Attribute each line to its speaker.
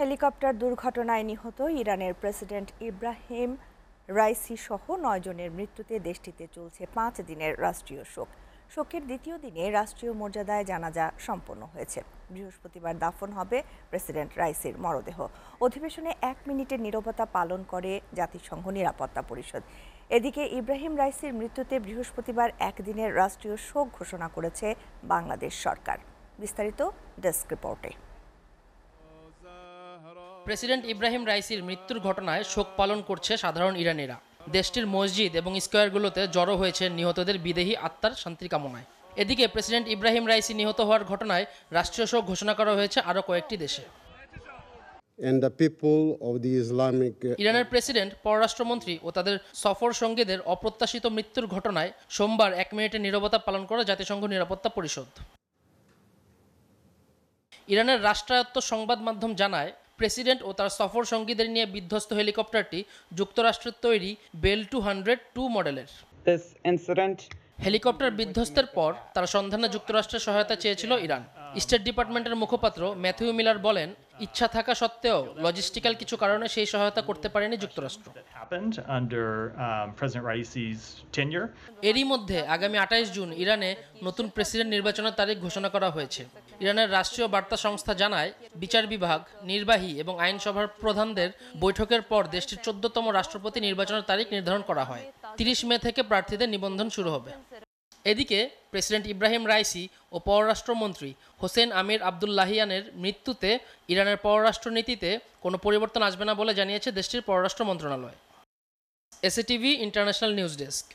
Speaker 1: helicopter দুর্ঘটনায় নিহত ইরানের প্রেসিডেন্ট ইব্রাহিম রাইসি সহ নয়জনের মৃত্যুতে দেশটিতে চলছে পাঁচ দিনের রাষ্ট্রীয় শোক শোকের দ্বিতীয় দিনে রাষ্ট্রীয় মর্যাদায় জানাজা সম্পন্ন হয়েছে বৃহস্পতিবার দাফন হবে প্রেসিডেন্ট রাইসির মরদেহ অধিবেশনে এক মিনিটের নিরবতা পালন করে জাতিসংঘ নিরাপত্তা পরিষদ এদিকে ইব্রাহিম রাইসির মৃত্যুতে বৃহস্পতিবার একদিনের রাষ্ট্রীয় শোক ঘোষণা করেছে বাংলাদেশ সরকার বিস্তারিত ডেস্ক রিপোর্টে
Speaker 2: প্রেসিডেন্ট ইব্রাহিম রাইসির মৃত্যুর ঘটনায় শোক পালন করছে সাধারণ ইরানিরা দেশটির মসজিদ এবং স্কোয়ারগুলোতে জড়ো হয়েছে নিহতদের বিদেহী আত্মার শান্তির কামনায় এদিকে প্রেসিডেন্ট ইব্রাহিম রাইসি নিহত হওয়ার ঘটনায় রাষ্ট্রীয় শোক ঘোষণা করা হয়েছে আরও কয়েকটি দেশে uh, ইরানের প্রেসিডেন্ট পররাষ্ট্রমন্ত্রী ও তাদের সফর সঙ্গীদের অপ্রত্যাশিত মৃত্যুর ঘটনায় সোমবার এক মিনিটে নিরবতা পালন করে জাতিসংঘ নিরাপত্তা পরিষদ ইরানের রাষ্ট্রায়ত্ত সংবাদ মাধ্যম জানায় প্রেসিডেন্ট ও তার সফর সঙ্গীদের নিয়ে বিধ্বস্ত হেলিকপ্টারটি যুক্তরাষ্ট্রের তৈরি বেল টু হান্ড্রেড টু মডেলের হেলিকপ্টার বিধ্বস্তের পর তার সন্ধানে যুক্তরাষ্ট্রের সহায়তা চেয়েছিল ইরান স্টেট ডিপার্টমেন্টের মুখপাত্র ম্যাথিউ মিলার বলেন ইচ্ছা থাকা সত্ত্বেও লজিস্টিক্যাল কিছু কারণে সেই সহায়তা করতে পারেনি যুক্তরাষ্ট্র
Speaker 1: um,
Speaker 2: এরই মধ্যে আগামী আঠাইশ জুন ইরানে নতুন প্রেসিডেন্ট নির্বাচনের তারিখ ঘোষণা করা হয়েছে ইরানের রাষ্ট্রীয় বার্তা সংস্থা জানায় বিচার বিভাগ নির্বাহী এবং আইনসভার প্রধানদের বৈঠকের পর দেশটির চোদ্দতম রাষ্ট্রপতি নির্বাচনের তারিখ নির্ধারণ করা হয় তিরিশ মে থেকে প্রার্থীদের নিবন্ধন শুরু হবে এদিকে প্রেসিডেন্ট ইব্রাহিম রাইসি ও পররাষ্ট্রমন্ত্রী হোসেন আমির আবদুল্লাহিয়ানের মৃত্যুতে ইরানের পররাষ্ট্রনীতিতে কোনো পরিবর্তন আসবে না বলে জানিয়েছে দেশটির পররাষ্ট্র মন্ত্রণালয় এসএটিভি ইন্টারন্যাশনাল নিউজ ডেস্ক